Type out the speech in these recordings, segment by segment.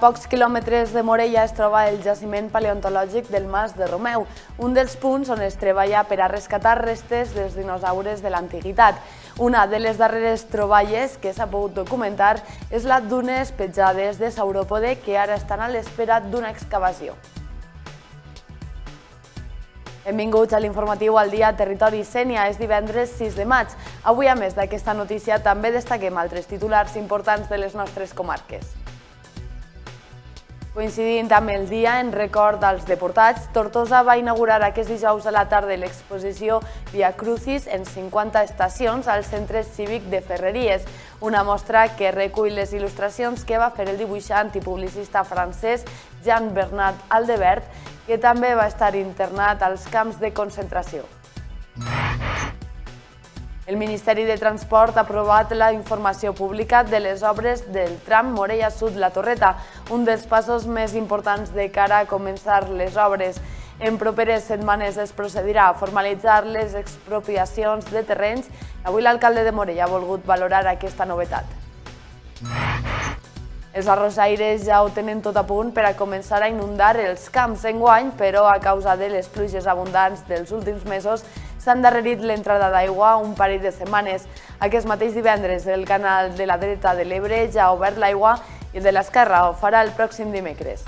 pocs quilòmetres de Morella es troba el jaciment paleontològic del Mas de Romeu, un dels punts on es treballa per a rescatar restes dels dinosaures de l'antiguitat. Una de les darreres troballes que s'ha pogut documentar és la d'unes petjades de sauròpode que ara estan a l'espera d'una excavació. Benvinguts a l'informatiu al dia Territori Sènia. És divendres 6 de maig. Avui, a més d'aquesta notícia, també destaquem altres titulars importants de les nostres comarques. Coincidint amb el dia en record dels deportats, Tortosa va inaugurar aquest dijous a la tarda l'exposició Via Crucis en 50 estacions al Centre Cívic de Ferreries, una mostra que recull les il·lustracions que va fer el dibuixant i publicista francès Jean Bernat Aldebert, que també va estar internat als camps de concentració. El Ministeri de Transport ha aprovat la informació pública de les obres del tram Morella Sud-La Torreta, un dels passos més importants de cara a començar les obres. En properes setmanes es procedirà a formalitzar les expropiacions de terrenys. Avui l'alcalde de Morella ha volgut valorar aquesta novetat. Els arrosaires ja ho tenen tot a punt per a començar a inundar els camps enguany, però a causa de les pluges abundants dels últims mesos s'ha endarrerit l'entrada d'aigua un parell de setmanes. Aquest mateix divendres el canal de la dreta de l'Ebre ja ha obert l'aigua i el de l'esquerra ho farà el pròxim dimecres.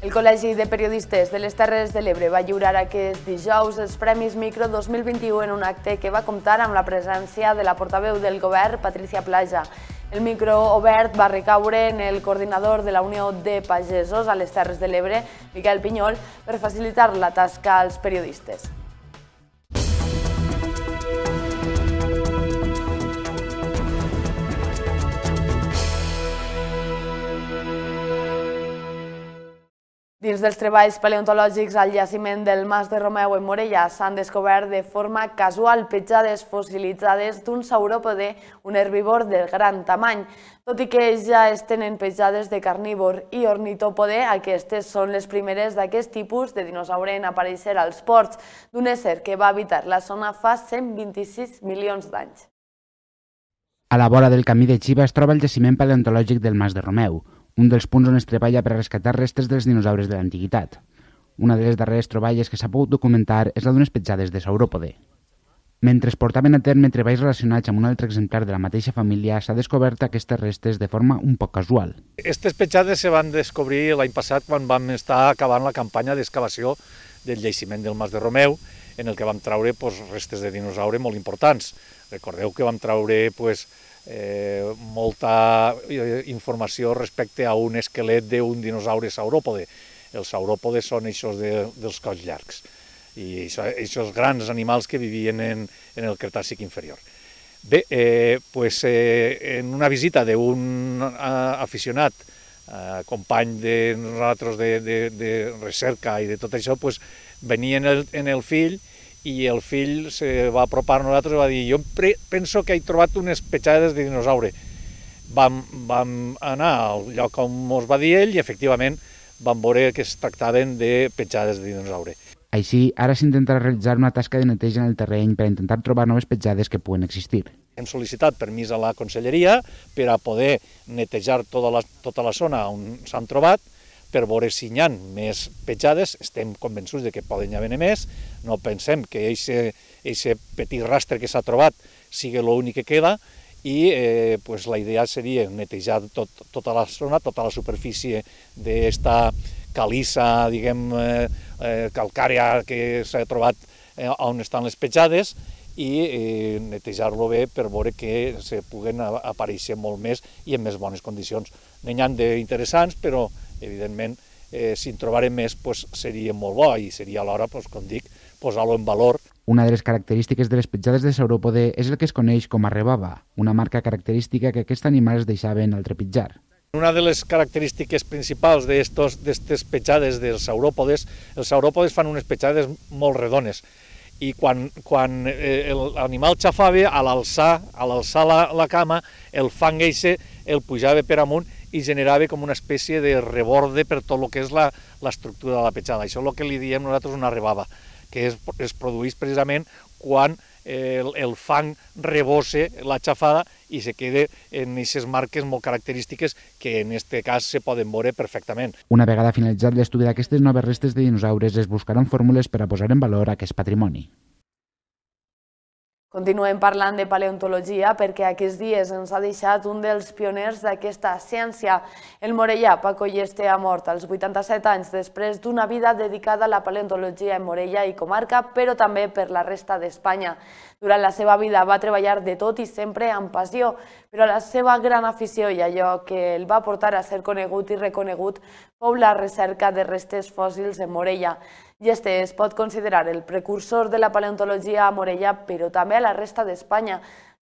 El Col·legi de Periodistes de les Terres de l'Ebre va lliurar aquest dijous els Premis Micro 2021 en un acte que va comptar amb la presència de la portaveu del govern, Patricia Plaja. El micro obert va recaure en el coordinador de la Unió de Pagesos a les Terres de l'Ebre, Miquel Pinyol, per facilitar la tasca als periodistes. Dins dels treballs paleontològics al jaciment del Mas de Romeu en Morella s'han descobert de forma casual petjades fossilitzades d'un sauròpode, un herbívor de gran tamany. Tot i que ja es tenen petjades de carnívor i ornitòpode, aquestes són les primeres d'aquest tipus de dinosaure en aparèixer als ports d'un ésser que va habitar la zona fa 126 milions d'anys. A la vora del camí de Xiva es troba el jaciment paleontològic del Mas de Romeu, un dels punts on es treballa per rescatar restes dels dinosaures de l'antiguitat. Una de les darreres troballes que s'ha pogut documentar és la d'unes petjades de sauròpode. Mentre es portaven a terme treballs relacionats amb un altre exemplar de la mateixa família, s'ha descobert aquestes restes de forma un poc casual. Aquestes petjades se van descobrir l'any passat quan vam estar acabant la campanya d'excavació del lleiximent del Mas de Romeu, en el que vam traure pues, restes de dinosaure molt importants. Recordeu que vam traure pues, eh, molta eh, informació respecte a un esquelet d'un dinosaure sauròpode. Els sauròpodes són aixòs de, dels colls llargs i aixòs grans animals que vivien en, en el Cretàcic inferior. Bé, eh, pues, eh, en una visita d'un eh, aficionat, eh, company de nosaltres de, de, de recerca i de tot això, pues, venia en el, en el fill i el fill se va apropar a nosaltres i va dir jo penso que he trobat unes petjades de dinosaure. Vam, vam anar al lloc on ens va dir ell i efectivament vam veure que es tractaven de petjades de dinosaure. Així, ara s'intentarà realitzar una tasca de neteja en el terreny per intentar trobar noves petjades que puguen existir. Hem sol·licitat permís a la conselleria per a poder netejar tota la, tota la zona on s'han trobat, per veure si hi ha més petjades, estem convençuts de que poden haver més, no pensem que aquest petit rastre que s'ha trobat sigui l'únic que queda, i eh, pues la idea seria netejar tot, tota la zona, tota la superfície d'esta calissa, diguem, eh, eh calcària que s'ha trobat eh, on estan les petjades i eh, netejar-lo bé per veure que se puguen aparèixer molt més i en més bones condicions. N'hi ha d'interessants, però evidentment, eh, si en trobarem més, pues, seria molt bo i seria alhora, pues, com dic, posar-lo en valor. Una de les característiques de les petjades de sauròpode és el que es coneix com a rebaba, una marca característica que aquests animals deixaven al trepitjar. Una de les característiques principals d'aquestes petjades dels sauròpodes, els sauròpodes fan unes petjades molt redones, i quan, quan eh, l'animal xafava, a l'alçar a l'alçar la, la cama, el fang eixe el pujava per amunt i generava com una espècie de reborde per tot el que és l'estructura de la petjada. Això és el que li diem nosaltres una rebava, que es, es produeix precisament quan eh, el, el fang rebosse la xafada i se quede en aquestes marques molt característiques que en aquest cas se poden veure perfectament. Una vegada finalitzat l'estudi d'aquestes noves restes de dinosaures es buscaran fórmules per a posar en valor aquest patrimoni. Continuem parlant de paleontologia perquè aquests dies ens ha deixat un dels pioners d'aquesta ciència. El morellà Paco Lleste ha mort als 87 anys després d'una vida dedicada a la paleontologia en Morella i comarca, però també per la resta d'Espanya. Durant la seva vida va treballar de tot i sempre amb passió, però la seva gran afició i allò que el va portar a ser conegut i reconegut fou la recerca de restes fòssils en Morella. I este es pot considerar el precursor de la paleontologia a Morella, però també a la resta d'Espanya,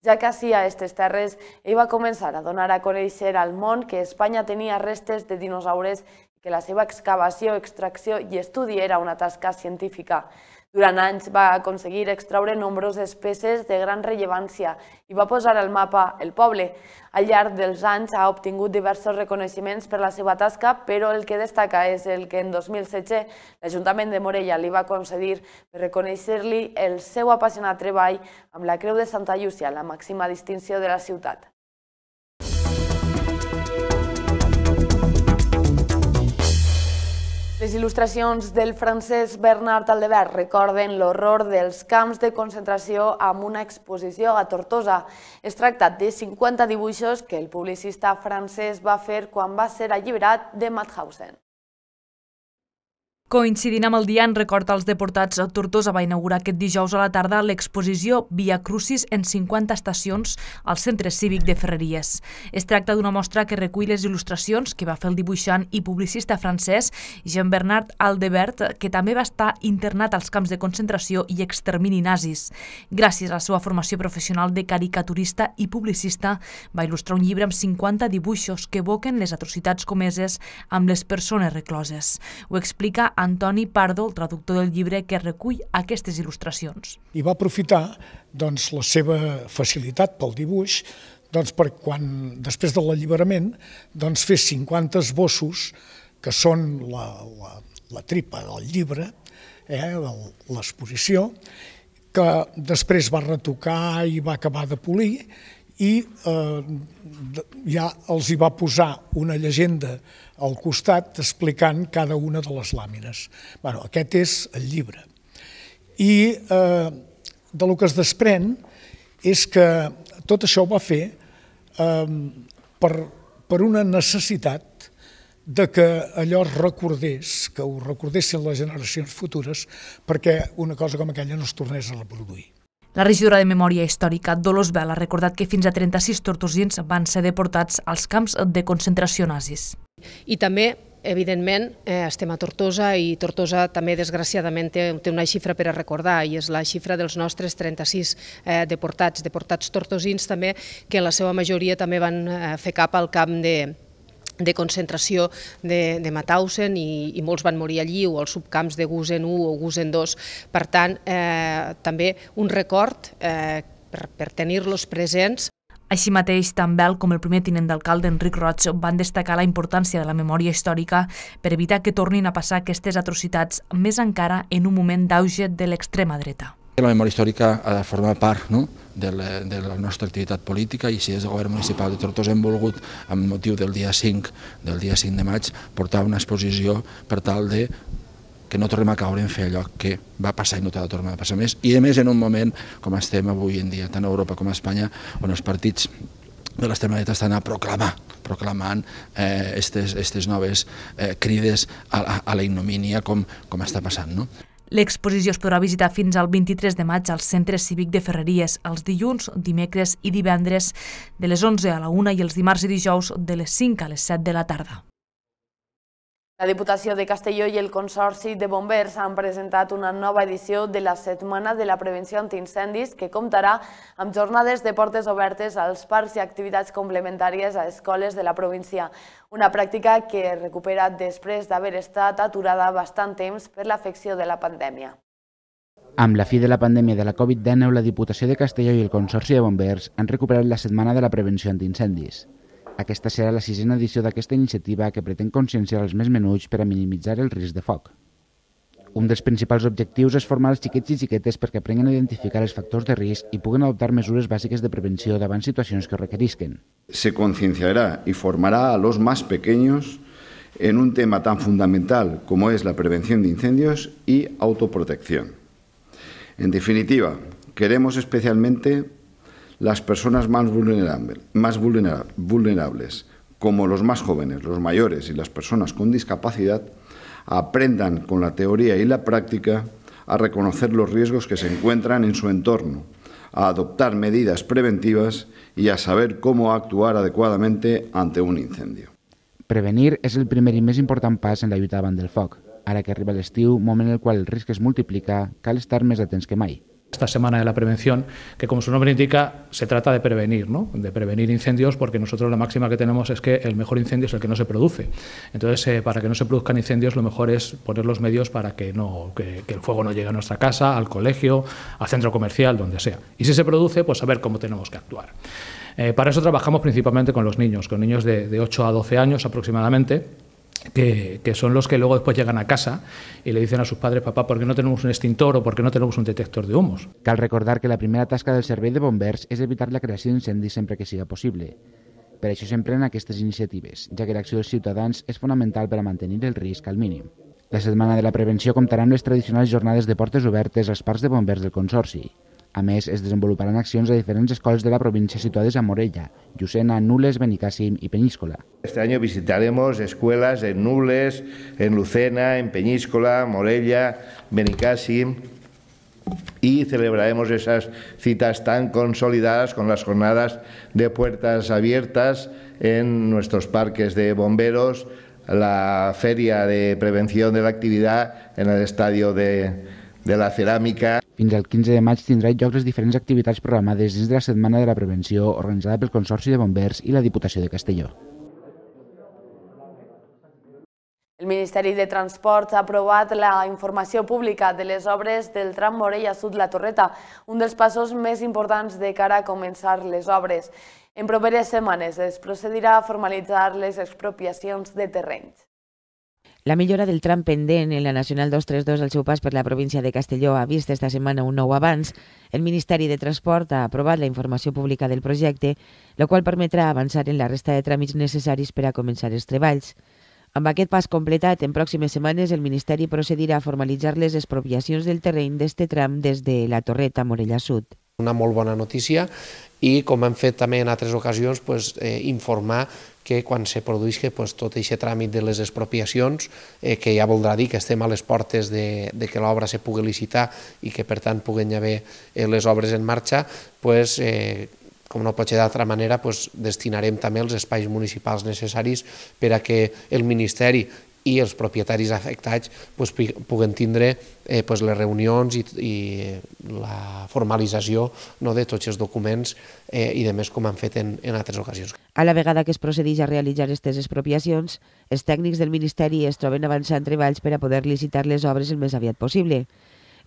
ja que així a aquestes terres ell va començar a donar a conèixer al món que Espanya tenia restes de dinosaures i que la seva excavació, extracció i estudi era una tasca científica. Durant anys va aconseguir extraure nombroses peces de gran rellevància i va posar al mapa el poble. Al llarg dels anys ha obtingut diversos reconeixements per la seva tasca, però el que destaca és el que en 2016 l'Ajuntament de Morella li va concedir per reconèixer-li el seu apassionat treball amb la Creu de Santa Llúcia, la màxima distinció de la ciutat. Les il·lustracions del francès Bernard Aldebert recorden l'horror dels camps de concentració amb una exposició a Tortosa. Es tracta de 50 dibuixos que el publicista francès va fer quan va ser alliberat de Mauthausen. Coincidint amb el dia en record als deportats, Tortosa va inaugurar aquest dijous a la tarda l'exposició Via Crucis en 50 estacions al Centre Cívic de Ferreries. Es tracta d'una mostra que recull les il·lustracions que va fer el dibuixant i publicista francès Jean-Bernard Aldebert, que també va estar internat als camps de concentració i extermini nazis. Gràcies a la seva formació professional de caricaturista i publicista, va il·lustrar un llibre amb 50 dibuixos que evoquen les atrocitats comeses amb les persones recloses. Ho explica Antoni Pardo, el traductor del llibre que recull aquestes il·lustracions. I va aprofitar doncs, la seva facilitat pel dibuix doncs, per quan, després de l'alliberament, doncs, fer 50 esbossos, que són la, la, la tripa del llibre, eh, l'exposició, que després va retocar i va acabar de polir i eh, ja els hi va posar una llegenda al costat explicant cada una de les làmines. Bueno, aquest és el llibre. I eh, de lo que es desprèn és que tot això ho va fer eh, per, per una necessitat de que allò es recordés, que ho recordessin les generacions futures, perquè una cosa com aquella no es tornés a reproduir. La regidora de Memòria Històrica, Dolors Bell, ha recordat que fins a 36 tortosins van ser deportats als camps de concentració nazis. I també evidentment, eh, estem a Tortosa i Tortosa també, desgraciadament, té, una xifra per a recordar i és la xifra dels nostres 36 eh, deportats, deportats tortosins també, que la seva majoria també van eh, fer cap al camp de, de concentració de, de Mauthausen i, i molts van morir allí o als subcamps de Gusen 1 o Gusen 2. Per tant, eh, també un record eh, per, per tenir-los presents. Així mateix, tant Bel com el primer tinent d'alcalde Enric Roig van destacar la importància de la memòria històrica per evitar que tornin a passar aquestes atrocitats, més encara en un moment d'auge de l'extrema dreta. La memòria històrica ha de formar part no? de, la, de la nostra activitat política i si des del govern municipal de Tortosa hem volgut, amb motiu del dia 5, del dia 5 de maig, portar una exposició per tal de que no tornem a caure en fer allò que va passar i no t'ha de tornar a passar més, i a més en un moment com estem avui en dia, tant a Europa com a Espanya, on els partits de l'extrema dreta estan a proclamar, proclamant aquestes eh, noves eh, crides a, a, a la ignomínia com, com està passant. No? L'exposició es podrà visitar fins al 23 de maig al Centre Cívic de Ferreries, els dilluns, dimecres i divendres de les 11 a la 1 i els dimarts i dijous de les 5 a les 7 de la tarda. La Diputació de Castelló i el Consorci de Bombers han presentat una nova edició de la Setmana de la Prevenció Antincendis que comptarà amb jornades de portes obertes als parcs i activitats complementàries a escoles de la província. Una pràctica que recupera després d'haver estat aturada bastant temps per l'afecció de la pandèmia. Amb la fi de la pandèmia de la Covid-19, la Diputació de Castelló i el Consorci de Bombers han recuperat la Setmana de la Prevenció Antincendis. Aquesta serà la sisena edició d'aquesta iniciativa que pretén conscienciar els més menuts per a minimitzar el risc de foc. Un dels principals objectius és formar els xiquets i xiquetes perquè aprenguin a identificar els factors de risc i puguen adoptar mesures bàsiques de prevenció davant situacions que ho requerisquen. Se conscienciarà i formarà a los más pequeños en un tema tan fundamental como es la prevención de incendios y autoprotección. En definitiva, queremos especialmente las personas más, vulnerables, más vulnerables, como los más jóvenes, los mayores y las personas con discapacidad, aprendan con la teoría y la práctica a reconocer los riesgos que se encuentran en su entorno, a adoptar medidas preventivas y a saber cómo actuar adecuadamente ante un incendio. Prevenir es el primer y más importante paso en la ayuda davant del foc. Ara que arriba l'estiu, momento en el cual el riesgo es multiplica, cal estar més atents que mai esta semana de la prevención, que como su nombre indica, se trata de prevenir, ¿no? de prevenir incendios, porque nosotros la máxima que tenemos es que el mejor incendio es el que no se produce. Entonces, eh, para que no se produzcan incendios, lo mejor es poner los medios para que, el fuego no llegue a nuestra casa, al colegio, al centro comercial, donde sea. Y si se produce, pues saber cómo tenemos que actuar. Eh, para eso trabajamos principalmente con los niños, con niños de, de 8 a 12 años aproximadamente que, que, son los que luego después llegan a casa y le dicen a sus padres, papá, ¿por qué no tenemos un extintor o por qué no tenemos un detector de humos? Cal recordar que la primera tasca del Servei de Bombers és evitar la creació d'incendis sempre que siga possible. Per això s'emprenen aquestes iniciatives, ja que l'acció dels ciutadans és fonamental per a mantenir el risc al mínim. La setmana de la prevenció comptarà amb les tradicionals jornades de portes obertes als parcs de bombers del Consorci, A mes es acciones acciones a diferentes de la provincia situadas a Morella, Lucena, Nules, Benicàssim y Peñíscola. Este año visitaremos escuelas en Nules, en Lucena, en Peñíscola, Morella, Benicàssim y celebraremos esas citas tan consolidadas con las jornadas de puertas abiertas en nuestros parques de bomberos, la feria de prevención de la actividad en el estadio de la cerámica. Fins al 15 de maig tindrà lloc les diferents activitats programades dins de la Setmana de la Prevenció organitzada pel Consorci de Bombers i la Diputació de Castelló. El Ministeri de Transports ha aprovat la informació pública de les obres del tram Morella Sud-La Torreta, un dels passos més importants de cara a començar les obres. En properes setmanes es procedirà a formalitzar les expropiacions de terrenys. La millora del tram pendent en la Nacional 232 al seu pas per la província de Castelló ha vist esta setmana un nou avanç. El Ministeri de Transport ha aprovat la informació pública del projecte, la qual permetrà avançar en la resta de tràmits necessaris per a començar els treballs. Amb aquest pas completat, en pròximes setmanes el Ministeri procedirà a formalitzar les expropiacions del terreny d'este tram des de la Torreta Morella Sud. Una molt bona notícia i, com hem fet també en altres ocasions, pues, eh, informar que quan se produeix pues, tot aquest tràmit de les expropiacions, eh, que ja voldrà dir que estem a les portes de, de que l'obra se pugui licitar i que per tant puguen haver eh, les obres en marxa, pues, eh, com no pot ser d'altra manera, doncs destinarem també els espais municipals necessaris per a que el Ministeri i els propietaris afectats doncs, puguen tindre eh, doncs, les reunions i, i la formalització no, de tots els documents eh, i de més com han fet en, en altres ocasions. A la vegada que es procedeix a realitzar aquestes expropiacions, els tècnics del Ministeri es troben avançant treballs per a poder licitar les obres el més aviat possible.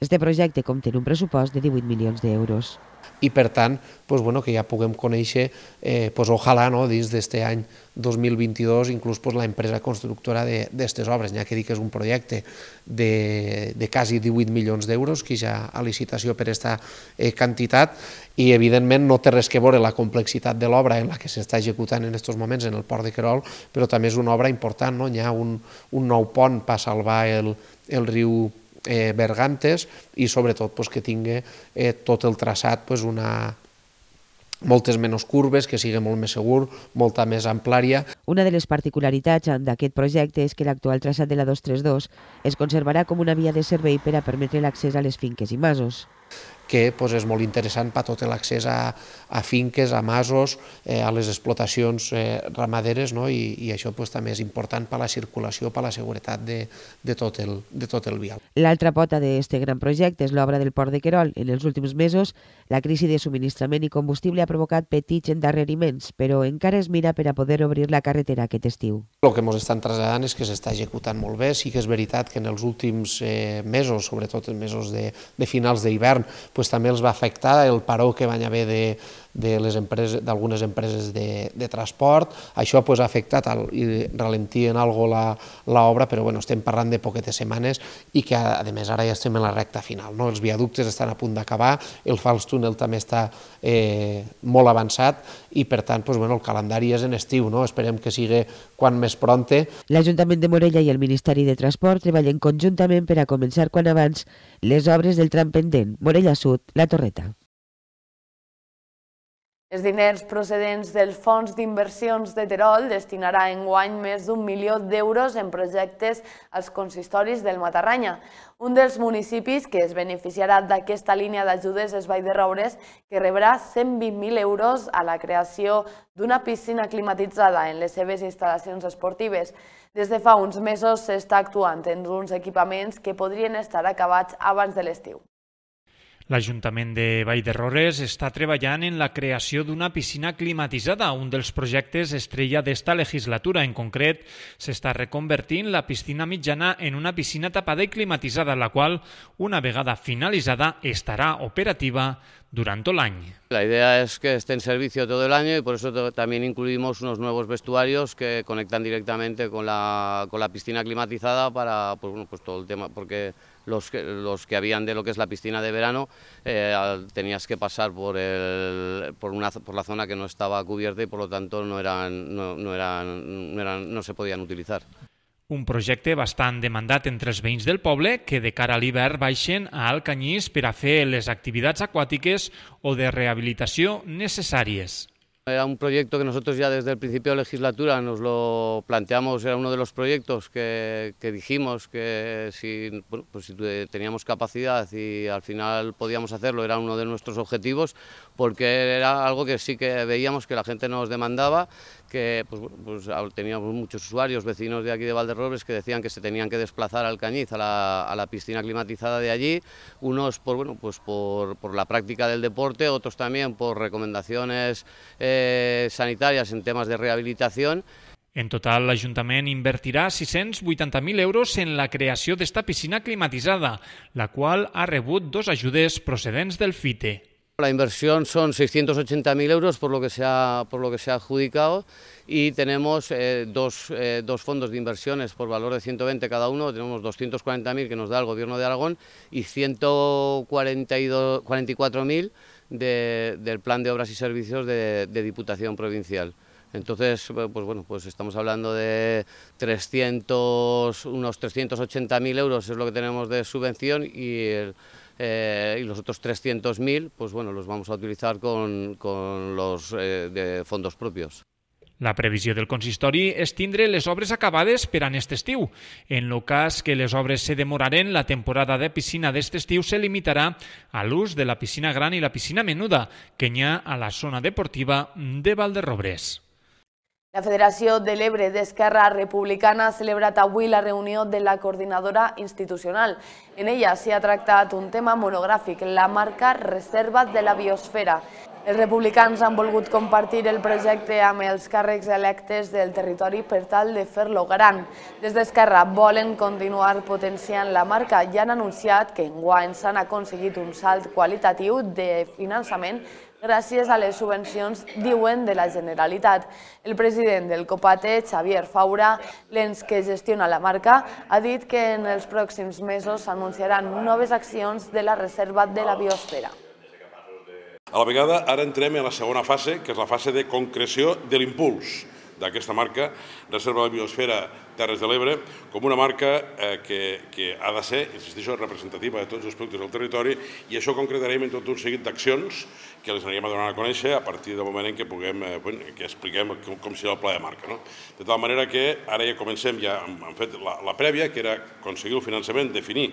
Este projecte compta en un pressupost de 18 milions d'euros i per tant pues, bueno, que ja puguem conèixer, eh, pues, ojalà no, dins d'aquest any 2022, inclús pues, la empresa constructora d'aquestes obres, ja que dir que és un projecte de, de quasi 18 milions d'euros, que ja a licitació per aquesta eh, quantitat, i evidentment no té res que veure la complexitat de l'obra en la que s'està executant en aquests moments en el port de Querol, però també és una obra important, no? hi ha un, un nou pont per salvar el, el riu eh, bergantes i sobretot pues, que tingui eh, tot el traçat pues, una, moltes menys curves, que sigui molt més segur, molta més amplària. Una de les particularitats d'aquest projecte és que l'actual traçat de la 232 es conservarà com una via de servei per a permetre l'accés a les finques i masos que doncs, és molt interessant per tot l'accés a, a finques, a masos, eh, a les explotacions eh, ramaderes, no? I, i això doncs, també és important per la circulació, per la seguretat de, de, tot, el, de tot el vial. L'altra pota d'aquest gran projecte és l'obra del port de Querol. En els últims mesos, la crisi de subministrament i combustible ha provocat petits endarreriments, però encara es mira per a poder obrir la carretera aquest estiu. El que ens estan traslladant és que s'està executant molt bé. Sí que és veritat que en els últims eh, mesos, sobretot en mesos de, de finals d'hivern, doncs, pues, també els va afectar el paró que van haver de, d'algunes empreses, empreses de, de transport. Això pues, ha afectat al, i ralentit en algo l'obra, però bueno, estem parlant de poquetes setmanes i que, a, a més, ara ja estem en la recta final. No? Els viaductes estan a punt d'acabar, el fals túnel també està eh, molt avançat i, per tant, pues, bueno, el calendari és en estiu. No? Esperem que sigui quan més pronte. L'Ajuntament de Morella i el Ministeri de Transport treballen conjuntament per a començar quan abans les obres del tram pendent, Morella Sud, La Torreta. Els diners procedents dels fons d'inversions de Terol destinarà en guany més d'un milió d'euros en projectes als consistoris del Matarranya. Un dels municipis que es beneficiarà d'aquesta línia d'ajudes és Vall de Roures, que rebrà 120.000 euros a la creació d'una piscina climatitzada en les seves instal·lacions esportives. Des de fa uns mesos s'està actuant en uns equipaments que podrien estar acabats abans de l'estiu. L'Ajuntament de Vall de Rores està treballant en la creació d'una piscina climatitzada, un dels projectes estrella d'esta legislatura. En concret, s'està reconvertint la piscina mitjana en una piscina tapada i climatitzada, la qual, una vegada finalitzada, estarà operativa durante el año. La idea es que esté en servicio todo el año y por eso también incluimos unos nuevos vestuarios que conectan directamente con la, con la piscina climatizada para pues, bueno, pues todo el tema, porque los que, los que habían de lo que es la piscina de verano eh, tenías que pasar por, el, por, una, por la zona que no estaba cubierta y por lo tanto no, eran, no, eran, no se podían utilizar. Un projecte bastant demandat entre els veïns del poble que de cara a l'hivern baixen a Alcanyís per a fer les activitats aquàtiques o de rehabilitació necessàries. Era un proyecto que nosotros ya desde el principio de legislatura nos lo planteamos, era uno de los proyectos que, que dijimos que si, pues si, teníamos capacidad y al final podíamos hacerlo, era uno de nuestros objetivos, porque era algo que sí que veíamos que la gente nos demandaba que pues, pues ah, teníamos muchos usuarios, vecinos de aquí de Valderrobles, que decían que se tenían que desplazar al Cañiz, a la, piscina climatizada de allí, unos por, pues, bueno, pues por, la práctica del deporte, otros también por recomendaciones eh, sanitarias en temas de rehabilitación. En total, el Ayuntamiento invertirá 680.000 euros en la creación de esta piscina climatizada, la cual ha rebut dos ajudes procedentes del FITE. La inversión son 680.000 euros por lo, que se ha, por lo que adjudicado y tenemos eh, eh, dos, fondos de inversiones por valor de 120 cada uno, tenemos 240.000 que nos da el Gobierno de Aragón y 144.000 del Plan de Obras y Servicios de, Diputación Provincial. Entonces, eh, pues bueno, pues estamos hablando de 300, unos 380.000 euros es lo que tenemos de subvención y el, eh, y los otros 300.000 pues bueno, los vamos a utilizar con, con los eh, de fondos propios. La previsió del consistori és tindre les obres acabades per a aquest estiu. En el cas que les obres se demoraren, la temporada de piscina d'aquest estiu se limitarà a l'ús de la piscina gran i la piscina menuda, que hi ha a la zona deportiva de Valderrobres. La Federació de l'Ebre d'Esquerra Republicana ha celebrat avui la reunió de la coordinadora institucional. En ella s'hi ha tractat un tema monogràfic, la marca Reserva de la Biosfera. Els republicans han volgut compartir el projecte amb els càrrecs electes del territori per tal de fer-lo gran. Des d'Esquerra volen continuar potenciant la marca i han anunciat que en Guany s'han aconseguit un salt qualitatiu de finançament gràcies a les subvencions, diuen, de la Generalitat. El president del Copate, Xavier Faura, l'ens que gestiona la marca, ha dit que en els pròxims mesos s'anunciaran noves accions de la reserva de la biosfera. A la vegada, ara entrem a la segona fase, que és la fase de concreció de l'impuls d'aquesta marca, Reserva de la Biosfera Terres de l'Ebre, com una marca eh, que, que ha de ser, insisteixo, representativa de tots els productes del territori i això concretarem en tot un seguit d'accions que les anirem a donar a conèixer a partir del moment en què puguem, eh, que expliquem com, com serà el pla de marca. No? De tal manera que ara ja comencem, ja hem, hem fet la, la prèvia, que era aconseguir el finançament, definir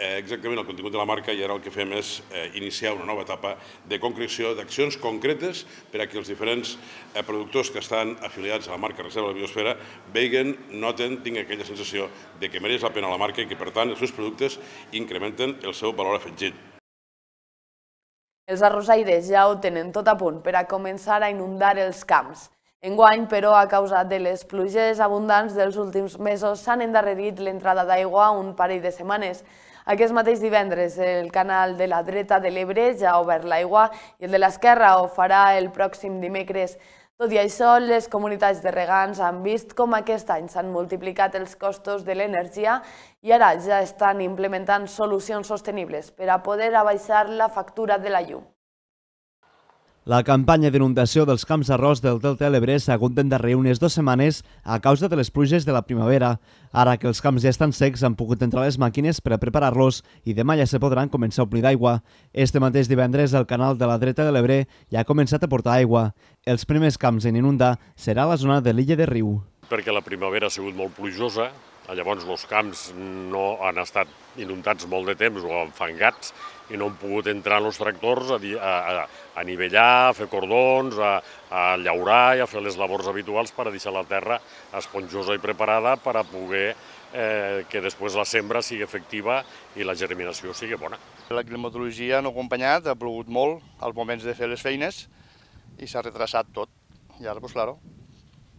Eh, exactament el contingut de la marca i ara el que fem és eh, iniciar una nova etapa de concreció d'accions concretes per a que els diferents eh, productors que estan afiliats a la marca Reserva de la Biosfera veguen, noten, tinguin aquella sensació de que mereix la pena la marca i que, per tant, els seus productes incrementen el seu valor afegit. Els arrosaires ja ho tenen tot a punt per a començar a inundar els camps. Enguany, però, a causa de les pluges abundants dels últims mesos, s'han endarrerit l'entrada d'aigua un parell de setmanes. Aquest mateix divendres el canal de la dreta de l'Ebre ja ha obert l'aigua i el de l'esquerra ho farà el pròxim dimecres. Tot i això, les comunitats de regants han vist com aquest any s'han multiplicat els costos de l'energia i ara ja estan implementant solucions sostenibles per a poder abaixar la factura de la llum. La campanya d'inundació dels camps d'arròs del Delta de l'Ebre s'ha hagut d'endarrer unes dues setmanes a causa de les pluges de la primavera. Ara que els camps ja estan secs, han pogut entrar les màquines per a preparar-los i demà ja se podran començar a omplir d'aigua. Este mateix divendres, el canal de la dreta de l'Ebre ja ha començat a portar aigua. Els primers camps en inundar serà la zona de l'illa de Riu. Perquè la primavera ha sigut molt plujosa, llavors els camps no han estat inundats molt de temps o enfangats i no han pogut entrar els tractors a, a, a a nivellar, a fer cordons, a, a llaurar i a fer les labors habituals per a deixar la terra esponjosa i preparada per a poder eh, que després la sembra sigui efectiva i la germinació sigui bona. La climatologia no acompanyat, ha plogut molt als moments de fer les feines i s'ha retrasat tot. I ara, pues, claro,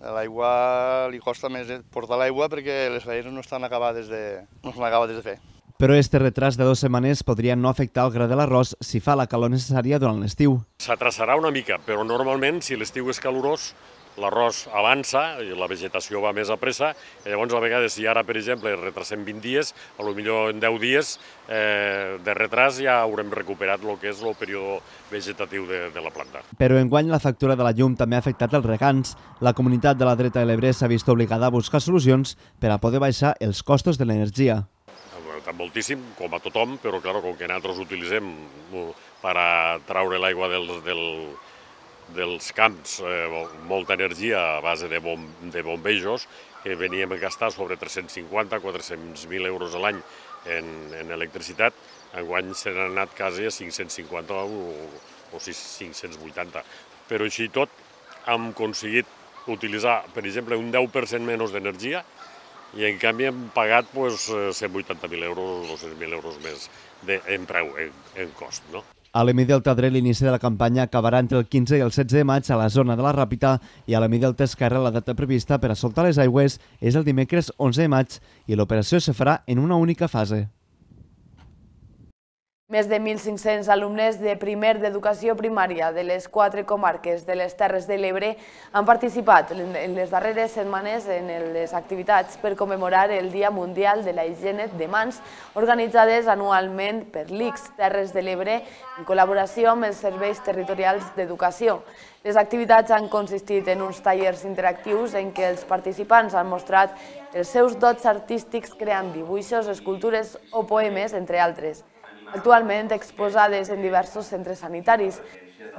l'aigua li costa més portar l'aigua perquè les feines no estan acabades de, no estan acabades de fer però este retras de dues setmanes podria no afectar el gra de l'arròs si fa la calor necessària durant l'estiu. S'atrasarà una mica, però normalment, si l'estiu és calorós, l'arròs avança i la vegetació va més a pressa, i eh, llavors a vegades si ara, per exemple, retrasem 20 dies, a lo millor en 10 dies eh, de retras ja haurem recuperat el que és el període vegetatiu de, de la planta. Però enguany la factura de la llum també ha afectat els regants. La comunitat de la dreta de l'Ebre s'ha vist obligada a buscar solucions per a poder baixar els costos de l'energia impactat moltíssim, com a tothom, però claro, com que nosaltres utilitzem eh, per a traure l'aigua dels, del, dels camps eh, molta energia a base de, bom, de bombejos, que veníem a gastar sobre 350-400.000 euros a l'any en, en electricitat, guany se n'ha anat quasi a 550 o, o 580. Però així tot hem aconseguit utilitzar, per exemple, un 10% menys d'energia, i en canvi hem pagat pues, 180.000 euros o 200.000 euros més de, en preu, en, en cost. No? A l'EMI del Tadré l'inici de la campanya acabarà entre el 15 i el 16 de maig a la zona de la Ràpita i a l'EMI del Tescarra la data prevista per a soltar les aigües és el dimecres 11 de maig i l'operació se farà en una única fase. Més de 1.500 alumnes de primer d'educació primària de les quatre comarques de les Terres de l'Ebre han participat en les darreres setmanes en les activitats per commemorar el Dia Mundial de la Higiene de Mans, organitzades anualment per l'ICS Terres de l'Ebre en col·laboració amb els serveis territorials d'educació. Les activitats han consistit en uns tallers interactius en què els participants han mostrat els seus dots artístics creant dibuixos, escultures o poemes, entre altres actualment exposades en diversos centres sanitaris.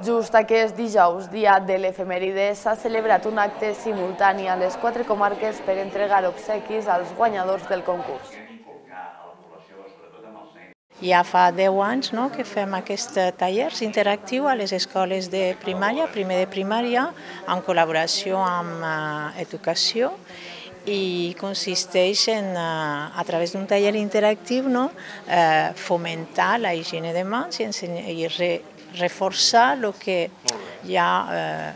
Just aquest dijous, dia de l'efemèride, s'ha celebrat un acte simultani a les quatre comarques per entregar obsequis als guanyadors del concurs. Ja fa 10 anys no, que fem aquest taller interactiu a les escoles de primària, primer de primària, en col·laboració amb eh, Educació i consisteix en, eh, a través d'un taller interactiu, no? eh, fomentar la higiene de mans i, ensenyar, i re, reforçar el que, ja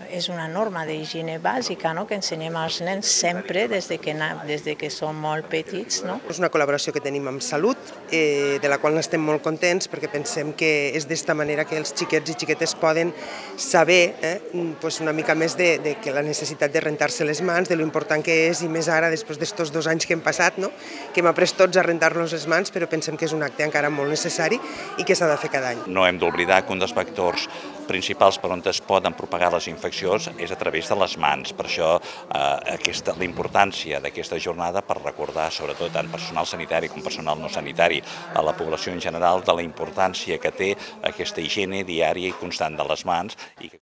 eh, és una norma d'higiene bàsica no? que ensenyem als nens sempre des de que, des de que són molt petits. No? És una col·laboració que tenim amb Salut, eh, de la qual estem molt contents perquè pensem que és d'esta manera que els xiquets i xiquetes poden saber eh, pues una mica més de, de que la necessitat de rentar-se les mans, de lo important que és i més ara després d'estos dos anys que hem passat, no? que hem après tots a rentar-nos les mans, però pensem que és un acte encara molt necessari i que s'ha de fer cada any. No hem d'oblidar que un dels factors principals per on es poden propagar les infeccions és a través de les mans. Per això eh, aquesta, la importància d'aquesta jornada per recordar, sobretot tant personal sanitari com personal no sanitari, a la població en general de la importància que té aquesta higiene diària i constant de les mans. I...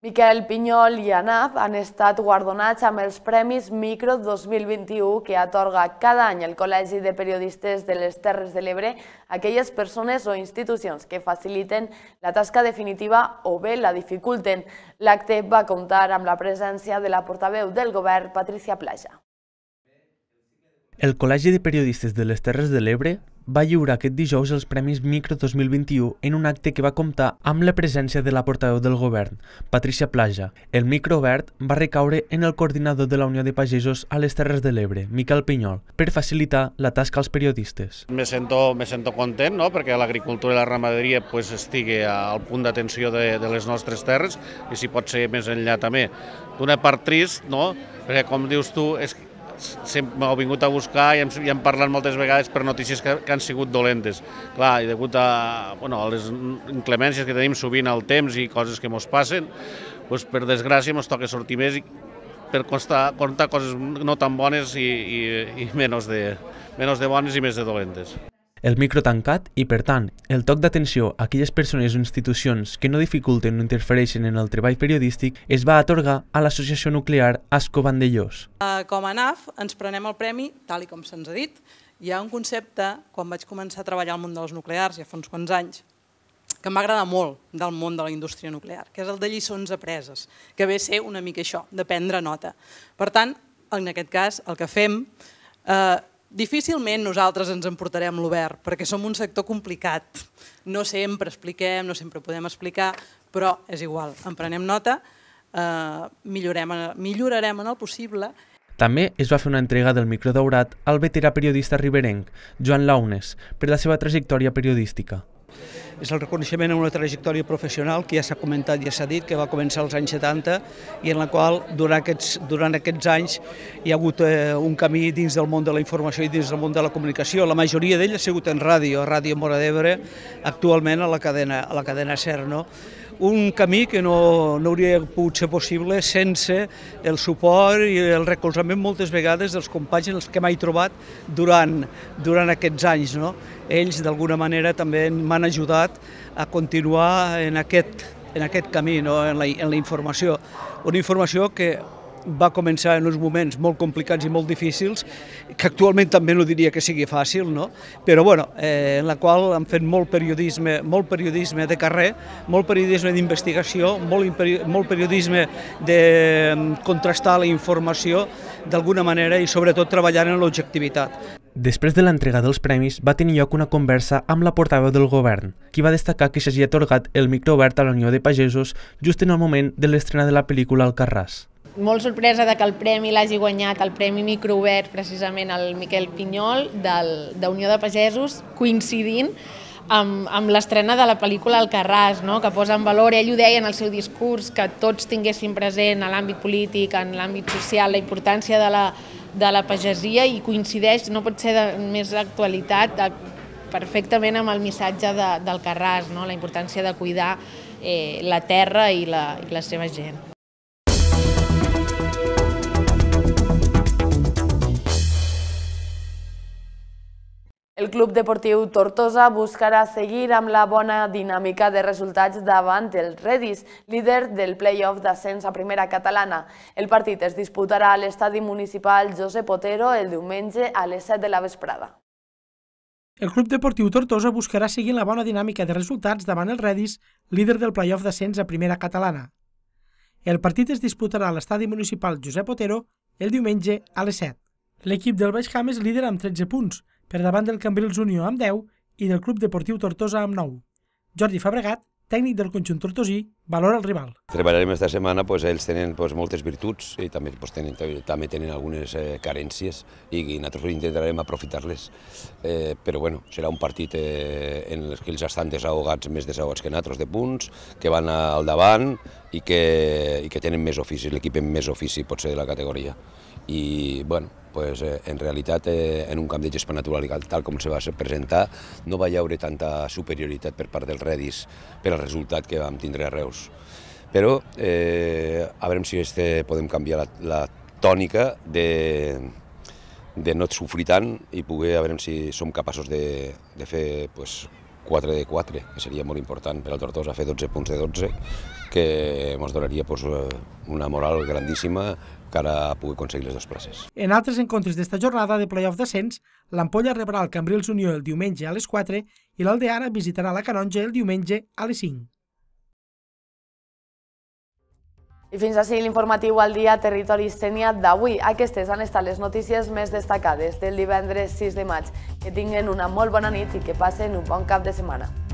Miquel Pinyol i ANAP han estat guardonats amb els Premis Micro 2021 que atorga cada any el Col·legi de Periodistes de les Terres de l'Ebre a aquelles persones o institucions que faciliten la tasca definitiva o bé la dificulten. L'acte va comptar amb la presència de la portaveu del govern, Patricia Plaja. El Col·legi de Periodistes de les Terres de l'Ebre va lliurar aquest dijous els Premis Micro 2021 en un acte que va comptar amb la presència de la portaveu del govern, Patricia Plaja. El micro obert va recaure en el coordinador de la Unió de Pagesos a les Terres de l'Ebre, Miquel Pinyol, per facilitar la tasca als periodistes. Me sento, me sento content no? perquè l'agricultura i la ramaderia pues, estigui al punt d'atenció de, de les nostres terres i si pot ser més enllà també. D'una part trist, no? perquè com dius tu, és m'heu vingut a buscar i hem, i hem parlat moltes vegades per notícies que, que han sigut dolentes. Clar, i degut a, bueno, a les inclemències que tenim sovint al temps i coses que ens passen, doncs per desgràcia ens toca sortir més i per constar, contar coses no tan bones i, i, i menys, de, menys de bones i més de dolentes el micro tancat i, per tant, el toc d'atenció a aquelles persones o institucions que no dificulten o interfereixen en el treball periodístic es va atorgar a l'Associació Nuclear Asco Vandellós. Eh, com a NAF ens prenem el premi, tal i com se'ns ha dit, hi ha un concepte, quan vaig començar a treballar al món dels nuclears, ja fa uns quants anys, que m'agrada molt del món de la indústria nuclear, que és el de lliçons apreses, que ve a ser una mica això, de prendre nota. Per tant, en aquest cas, el que fem eh, Difícilment nosaltres ens emportarem l'obert, perquè som un sector complicat. No sempre expliquem, no sempre podem explicar, però és igual, en prenem nota, eh, millorarem en el possible. També es va fer una entrega del micro daurat al veterà periodista riberenc, Joan Launes, per la seva trajectòria periodística. És el reconeixement a una trajectòria professional que ja s'ha comentat i ja s'ha dit, que va començar als anys 70 i en la qual durant aquests, durant aquests anys hi ha hagut eh, un camí dins del món de la informació i dins del món de la comunicació. La majoria d'ells ha sigut en ràdio, a Ràdio Mora d'Ebre, actualment a la cadena, a la cadena SER. No? un camí que no, no hauria pogut ser possible sense el suport i el recolzament moltes vegades dels companys els que m'he trobat durant, durant aquests anys. No? Ells d'alguna manera també m'han ajudat a continuar en aquest, en aquest camí, no? en, la, en la informació. Una informació que va començar en uns moments molt complicats i molt difícils, que actualment també no diria que sigui fàcil, no? però bueno, eh, en la qual han fet molt periodisme, molt periodisme de carrer, molt periodisme d'investigació, molt, molt periodisme de mm, contrastar la informació d'alguna manera i sobretot treballant en l'objectivitat. Després de l'entrega dels premis, va tenir lloc una conversa amb la portaveu del govern, qui va destacar que s'hagi atorgat el microobert a la Unió de Pagesos just en el moment de l'estrena de la pel·lícula Alcarràs molt sorpresa de que el premi l'hagi guanyat, el Premi Microobert, precisament el Miquel Pinyol, d'Unió de, de Pagesos, coincidint amb, amb l'estrena de la pel·lícula El Carràs, no? que posa en valor, ell ho deia en el seu discurs, que tots tinguessin present a l'àmbit polític, en l'àmbit social, la importància de la, de la pagesia i coincideix, no pot ser de més actualitat, de, perfectament amb el missatge de, del Carràs, no? la importància de cuidar eh, la terra i la, i la seva gent. El Club Deportiu Tortosa buscarà seguir amb la bona dinàmica de resultats davant el Redis, líder del play-off d'ascens a primera catalana. El partit es disputarà a l'estadi municipal Josep Otero el diumenge a les 7 de la vesprada. El Club Deportiu Tortosa buscarà seguir la bona dinàmica de resultats davant el Redis, líder del play-off d'ascens a primera catalana. El partit es disputarà a l'estadi municipal Josep Otero el diumenge a les 7. L'equip del Baix Camp és líder amb 13 punts, per davant del Cambrils Unió amb 10 i del Club Deportiu Tortosa amb 9. Jordi Fabregat, tècnic del conjunt tortosí, valora el rival. Treballarem esta setmana, pues, ells tenen pues, moltes virtuts i també, pues, tenen, també tenen algunes eh, carències i, i nosaltres intentarem aprofitar-les. Eh, però bueno, serà un partit eh, en què ells estan desahogats, més desahogats que nosaltres de punts, que van al davant i que, i que tenen més ofici, l'equip amb més ofici pot ser de la categoria. I bueno, pues, eh, en realitat eh, en un camp de gespa natural tal com se va presentar no va haure tanta superioritat per part del Redis per al resultat que vam tindre a Reus. Però eh, a veure si este podem canviar la, la tònica de, de no sofrir tant i poder a veure si som capaços de, de fer pues, 4 de 4, que seria molt important per al Tortosa, fer 12 punts de 12, que ens donaria pues, eh, una moral grandíssima cara a poder aconseguir les dues places. En altres encontres d'esta jornada de playoff d'ascens, l'Ampolla rebrà el Cambrils Unió el diumenge a les 4 i l'Aldeana visitarà la Canonja el diumenge a les 5. I fins a seguir l'informatiu al dia Territori Sènia d'avui. Aquestes han estat les notícies més destacades del divendres 6 de maig. Que tinguen una molt bona nit i que passen un bon cap de setmana.